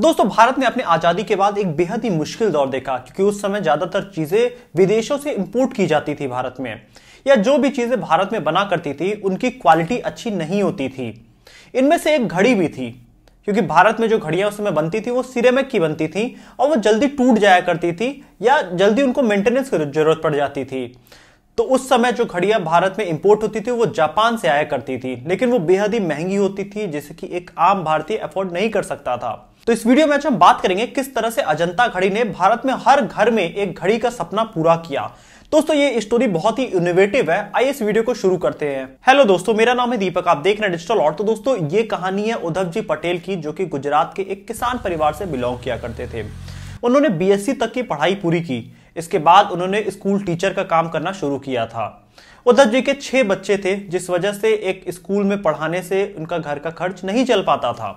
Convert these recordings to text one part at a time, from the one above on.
दोस्तों भारत ने अपनी आजादी के बाद एक बेहद ही मुश्किल दौर देखा क्योंकि उस समय ज्यादातर चीजें विदेशों से इंपोर्ट की जाती थी भारत में या जो भी चीजें भारत में बना करती थी उनकी क्वालिटी अच्छी नहीं होती थी इनमें से एक घड़ी भी थी क्योंकि भारत में जो घड़ियां उस समय बनती थी वो सिरेमिक की बनती थी और वो जल्दी टूट जाया करती थी या जल्दी उनको मेंटेनेंस की जरूरत पड़ जाती थी तो उस समय जो घड़ियां भारत में इंपोर्ट होती थी वो जापान से आया करती थी लेकिन वो बेहद ही महंगी होती थी जिसे कि एक आम भारतीय अफोर्ड नहीं कर सकता था तो इस वीडियो में आज हम बात करेंगे किस तरह से अजंता घड़ी ने भारत में हर घर में एक घड़ी का सपना पूरा किया दोस्तों ये स्टोरी बहुत ही इनोवेटिव है आइए इस वीडियो को शुरू करते हैं हेलो दोस्तों मेरा नाम है दीपक आप देख रहे हैं डिजिटल और तो दोस्तों ये कहानी है उद्धव जी पटेल की जो कि गुजरात के एक किसान परिवार से बिलोंग किया करते थे उन्होंने बीएससी तक की पढ़ाई पूरी की इसके बाद उन्होंने स्कूल टीचर का काम करना शुरू किया था उद्धव जी के छह बच्चे थे जिस वजह से एक स्कूल में पढ़ाने से उनका घर का खर्च नहीं चल पाता था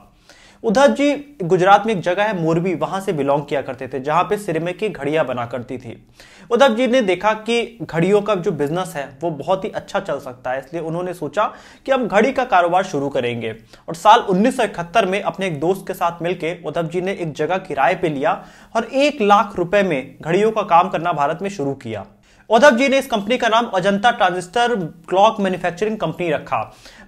उधर जी गुजरात में एक जगह है मोरबी वहां से बिलोंग किया करते थे जहां पे सिरमे की घड़ियां बना करती थी उधव जी ने देखा कि घड़ियों का जो बिजनेस है वो बहुत ही अच्छा चल सकता है इसलिए उन्होंने सोचा कि हम घड़ी का कारोबार शुरू करेंगे और साल उन्नीस में अपने एक दोस्त के साथ मिलकर उधव जी ने एक जगह किराए पे लिया और एक लाख रुपए में घड़ियों का काम करना भारत में शुरू किया उद्धव जी ने इस कंपनी का नाम Ajanta transistor clock manufacturing company रखा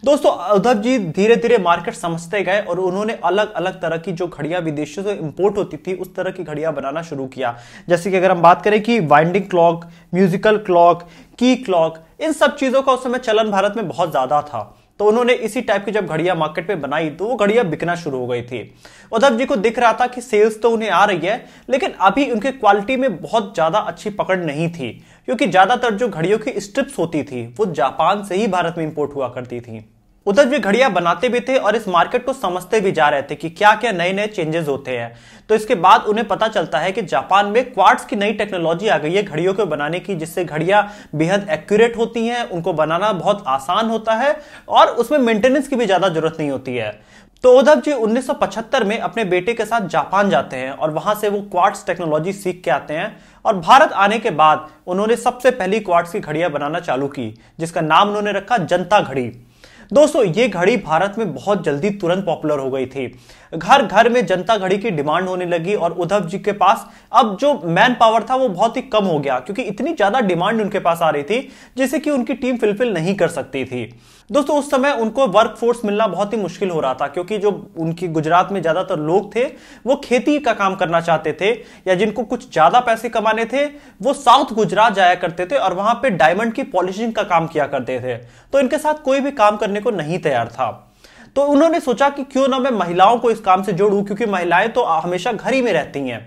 दोस्तों उद्धव जी धीरे धीरे मार्केट समझते गए और उन्होंने अलग अलग तरह की जो घड़ियां विदेशों से इंपोर्ट होती थी उस तरह की घड़ियां बनाना शुरू किया जैसे कि अगर हम बात करें कि वाइंडिंग क्लॉक म्यूजिकल क्लॉक की क्लॉक इन सब चीजों का उस समय चलन भारत में बहुत ज्यादा था तो उन्होंने इसी टाइप की जब घड़िया मार्केट में बनाई तो वो घड़िया बिकना शुरू हो गई थी उद्धव जी को दिख रहा था कि सेल्स तो उन्हें आ रही है लेकिन अभी उनके क्वालिटी में बहुत ज्यादा अच्छी पकड़ नहीं थी क्योंकि ज्यादातर जो घड़ियों की स्ट्रिप्स होती थी वो जापान से ही भारत में इंपोर्ट हुआ करती थी उधर भी घड़िया बनाते भी थे और इस मार्केट को समझते भी जा रहे थे कि क्या क्या नए नए चेंजेस होते हैं तो इसके बाद उन्हें पता चलता है कि जापान में क्वार्ट्स की नई टेक्नोलॉजी आ गई है घड़ियों को बनाने की जिससे घड़िया बेहद एक्यूरेट होती हैं उनको बनाना बहुत आसान होता है और उसमें मेंटेनेंस की भी ज्यादा जरूरत नहीं होती है तो उद्धव जी 1975 में अपने बेटे के साथ जापान जाते हैं और वहां से वो क्वार्ट्स टेक्नोलॉजी सीख के आते हैं और भारत आने के बाद उन्होंने सबसे पहली क्वार्ट्स की घड़ियां बनाना चालू की जिसका नाम उन्होंने रखा जनता घड़ी दोस्तों ये घड़ी भारत में बहुत जल्दी तुरंत पॉपुलर हो गई थी घर घर में जनता घड़ी की डिमांड होने लगी और उद्धव जी के पास अब जो मैन पावर था वो बहुत ही कम हो गया क्योंकि इतनी ज्यादा डिमांड उनके पास आ रही थी जिसे कि उनकी टीम फिलफिल नहीं कर सकती थी दोस्तों उस समय उनको वर्क फोर्स मिलना बहुत ही मुश्किल हो रहा था क्योंकि जो उनकी गुजरात में ज्यादातर लोग थे वो खेती का काम करना चाहते थे या जिनको कुछ ज्यादा पैसे कमाने थे वो साउथ गुजरात जाया करते थे और वहां पे डायमंड की पॉलिशिंग का काम किया करते थे तो इनके साथ कोई भी काम करने करने को नहीं तैयार था तो उन्होंने सोचा कि क्यों ना मैं महिलाओं को इस काम से जोड़ू क्योंकि महिलाएं तो हमेशा घर ही में रहती हैं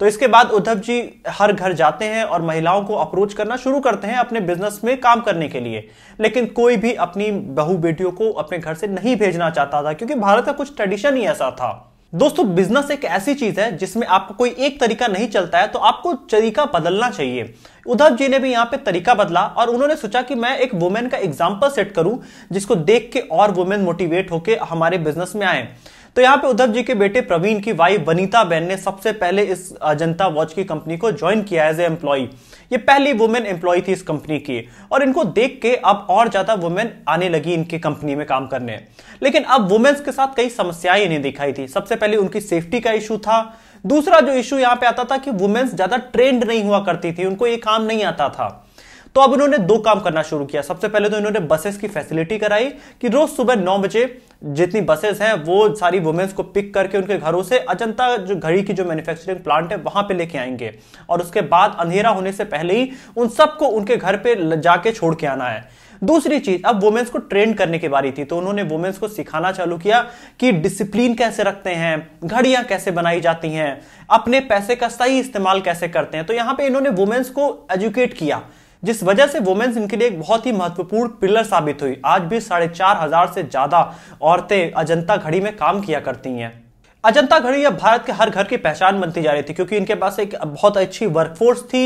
तो इसके बाद उद्धव जी हर घर जाते हैं और महिलाओं को अप्रोच करना शुरू करते हैं अपने बिजनेस में काम करने के लिए लेकिन कोई भी अपनी बहू बेटियों को अपने घर से नहीं भेजना चाहता था क्योंकि भारत का कुछ ट्रेडिशन ही ऐसा था दोस्तों बिजनेस एक ऐसी चीज है जिसमें आपको कोई एक तरीका नहीं चलता है तो आपको तरीका बदलना चाहिए उद्धव जी ने भी यहाँ पे तरीका बदला और उन्होंने सोचा कि मैं एक वुमेन का एग्जाम्पल सेट करूं जिसको देख के और वुमेन मोटिवेट होके हमारे बिजनेस में आए तो यहाँ पे उद्धव जी के बेटे प्रवीण की वाइफ वनीता बेन ने सबसे पहले इस अजंता वॉच की कंपनी को ज्वाइन किया एज ए एम्प्लॉय ये पहली वुमेन एम्प्लॉय थी इस कंपनी की और इनको देख के अब और ज्यादा वुमेन आने लगी इनकी कंपनी में काम करने लेकिन अब वुमेन्स के साथ कई समस्याएं इन्हें दिखाई थी सबसे पहले उनकी सेफ्टी का इशू था दूसरा जो इशू यहाँ पे आता था कि वुमेन्स ज्यादा ट्रेंड नहीं हुआ करती थी उनको ये काम नहीं आता था तो अब उन्होंने दो काम करना शुरू किया सबसे पहले तो इन्होंने बसेस की फैसिलिटी कराई कि रोज सुबह नौ बजे जितनी बसेस हैं वो सारी वुमेन्स को पिक करके उनके घरों से अजंता जो घड़ी की जो मैन्युफैक्चरिंग प्लांट है वहां पे लेके आएंगे और उसके बाद अंधेरा होने से पहले ही उन सबको उनके घर पे जाके छोड़ के आना है दूसरी चीज अब वुमेन्स को ट्रेन करने की बारी थी तो उन्होंने वुमेन्स को सिखाना चालू किया कि डिसिप्लिन कैसे रखते हैं घड़ियां कैसे बनाई जाती हैं अपने पैसे का सही इस्तेमाल कैसे करते हैं तो यहां पे इन्होंने वुमेन्स को एजुकेट किया जिस वजह से वुमेन्स इनके लिए एक बहुत ही महत्वपूर्ण पिलर साबित हुई आज भी साढ़े चार हजार से ज्यादा औरतें अजंता घड़ी में काम किया करती हैं अजंता घड़ी अब भारत के हर घर की पहचान बनती जा रही थी क्योंकि इनके पास एक बहुत अच्छी वर्कफोर्स थी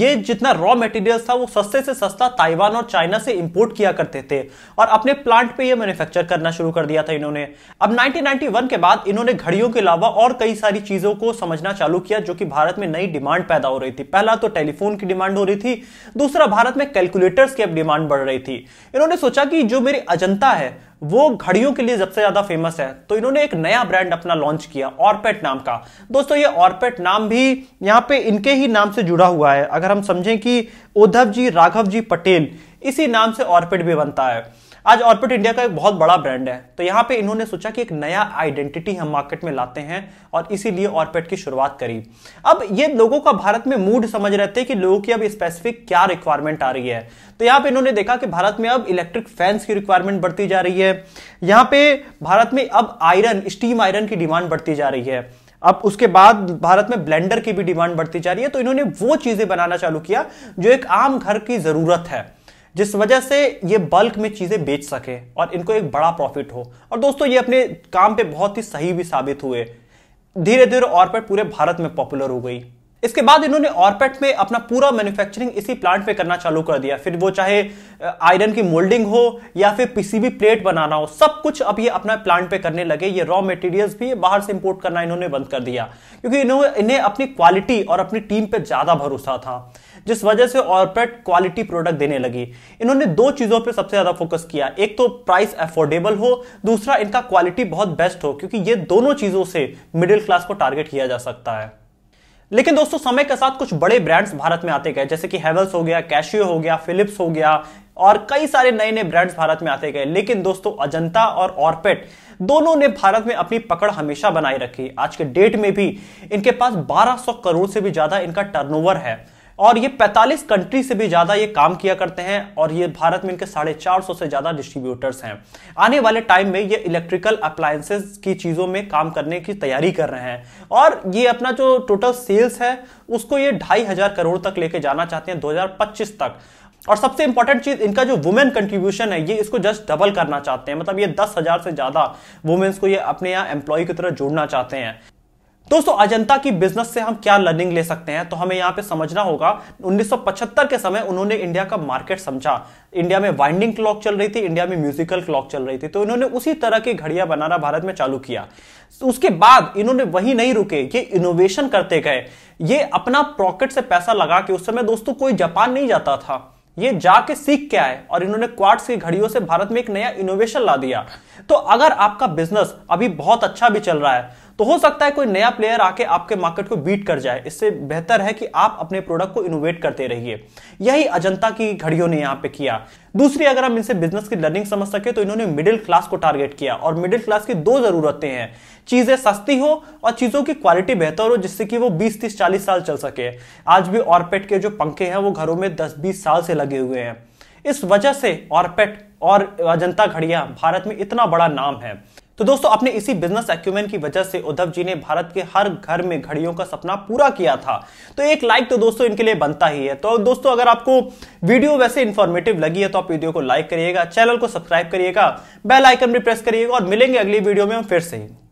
ये जितना रॉ मटेरियल्स था वो सस्ते से सस्ता ताइवान और चाइना से इंपोर्ट किया करते थे और अपने प्लांट पे ये मैन्युफैक्चर करना शुरू कर दिया था इन्होंने अब 1991 के बाद इन्होंने घड़ियों के अलावा और कई सारी चीजों को समझना चालू किया जो कि भारत में नई डिमांड पैदा हो रही थी पहला तो टेलीफोन की डिमांड हो रही थी दूसरा भारत में कैलकुलेटर्स की अब डिमांड बढ़ रही थी इन्होंने सोचा कि जो मेरी अजंता है वो घड़ियों के लिए सबसे ज्यादा फेमस है तो इन्होंने एक नया ब्रांड अपना लॉन्च किया ऑर्पेट नाम का दोस्तों ये ऑर्पेट नाम भी यहाँ पे इनके ही नाम से जुड़ा हुआ है अगर हम समझें कि उद्धव जी राघव जी पटेल इसी नाम से ऑर्पेट भी बनता है आज ऑर्पिट इंडिया का एक बहुत बड़ा ब्रांड है तो यहाँ पे इन्होंने सोचा कि एक नया आइडेंटिटी हम मार्केट में लाते हैं और इसीलिए ऑर्पिट की शुरुआत करी अब ये लोगों का भारत में मूड समझ रहे थे कि लोगों की अब स्पेसिफिक क्या रिक्वायरमेंट आ रही है तो यहाँ पे इन्होंने देखा कि भारत में अब इलेक्ट्रिक फैंस की रिक्वायरमेंट बढ़ती जा रही है यहाँ पे भारत में अब आयरन स्टीम आयरन की डिमांड बढ़ती जा रही है अब उसके बाद भारत में ब्लेंडर की भी डिमांड बढ़ती जा रही है तो इन्होंने वो चीजें बनाना चालू किया जो एक आम घर की जरूरत है जिस वजह से ये बल्क में चीज़ें बेच सके और इनको एक बड़ा प्रॉफिट हो और दोस्तों ये अपने काम पे बहुत ही सही भी साबित हुए धीरे धीरे ऑर्पेट पूरे भारत में पॉपुलर हो गई इसके बाद इन्होंने ऑर्पेट में अपना पूरा मैन्युफैक्चरिंग इसी प्लांट पे करना चालू कर दिया फिर वो चाहे आयरन की मोल्डिंग हो या फिर पीसीबी प्लेट बनाना हो सब कुछ अब ये अपना प्लांट पे करने लगे ये रॉ मटेरियल्स भी बाहर से इंपोर्ट करना इन्होंने बंद कर दिया क्योंकि इन्होंने इन्हें अपनी क्वालिटी और अपनी टीम पर ज्यादा भरोसा था जिस वजह से ऑर्पेट क्वालिटी प्रोडक्ट देने लगी इन्होंने दो चीजों पर सबसे ज्यादा फोकस किया एक तो प्राइस अफोर्डेबल हो दूसरा इनका क्वालिटी बहुत बेस्ट हो क्योंकि ये दोनों चीजों से मिडिल क्लास को टारगेट किया जा सकता है लेकिन दोस्तों समय के साथ कुछ बड़े ब्रांड्स भारत में आते गए जैसे कि हेवल्स हो गया कैशियो हो गया फिलिप्स हो गया और कई सारे नए नए ब्रांड्स भारत में आते गए लेकिन दोस्तों अजंता और ऑर्पेट दोनों ने भारत में अपनी पकड़ हमेशा बनाए रखी आज के डेट में भी इनके पास 1200 करोड़ से भी ज्यादा इनका टर्नओवर है और ये 45 कंट्री से भी ज्यादा ये काम किया करते हैं और ये भारत में इनके साढ़े चार सौ से ज्यादा डिस्ट्रीब्यूटर्स हैं आने वाले टाइम में ये इलेक्ट्रिकल अप्लायंसेज की चीजों में काम करने की तैयारी कर रहे हैं और ये अपना जो टोटल सेल्स है उसको ये ढाई हजार करोड़ तक लेके जाना चाहते हैं दो तक और सबसे इंपॉर्टेंट चीज इनका जो वुमेन कंट्रीब्यूशन है ये इसको जस्ट डबल करना चाहते हैं मतलब ये दस हजार से ज्यादा वुमेन्स को ये अपने यहाँ एम्प्लॉय की तरह जोड़ना चाहते हैं दोस्तों अजंता की बिजनेस से हम क्या लर्निंग ले सकते हैं तो हमें यहाँ पे समझना होगा 1975 के समय उन्होंने इंडिया का मार्केट समझा इंडिया में वाइंडिंग क्लॉक चल रही थी इंडिया में म्यूजिकल क्लॉक चल रही थी तो इन्होंने उसी तरह की घड़ियां बनाना भारत में चालू किया उसके बाद इन्होंने वही नहीं रुके ये इनोवेशन करते गए ये अपना प्रॉकेट से पैसा लगा के उस समय दोस्तों कोई जापान नहीं जाता था ये जाके सीख के आए और इन्होंने क्वार्ट्स की घड़ियों से भारत में एक नया इनोवेशन ला दिया तो अगर आपका बिजनेस अभी बहुत अच्छा भी चल रहा है तो हो सकता है कोई नया प्लेयर आके आपके मार्केट को बीट कर जाए इससे बेहतर है कि आप अपने प्रोडक्ट को इनोवेट करते रहिए यही अजंता की घड़ियों ने यहाँ पे किया दूसरी अगर हम इनसे बिजनेस की लर्निंग समझ सके तो इन्होंने मिडिल क्लास को टारगेट किया और मिडिल क्लास की दो जरूरतें हैं चीजें सस्ती हो और चीजों की क्वालिटी बेहतर हो जिससे कि वो 20 30 40 साल चल सके आज भी ऑर्पेट के जो पंखे हैं वो घरों में 10 20 साल से लगे हुए हैं इस वजह से ऑर्पेट और अजंता घड़िया भारत में इतना बड़ा नाम है तो दोस्तों अपने इसी बिजनेस एक्यूमेंट की वजह से उद्धव जी ने भारत के हर घर में घड़ियों का सपना पूरा किया था तो एक लाइक तो दोस्तों इनके लिए बनता ही है तो दोस्तों अगर आपको वीडियो वैसे इंफॉर्मेटिव लगी है तो आप वीडियो को लाइक करिएगा चैनल को सब्सक्राइब करिएगा बेल आइकन भी प्रेस करिएगा और मिलेंगे अगली वीडियो में हम फिर से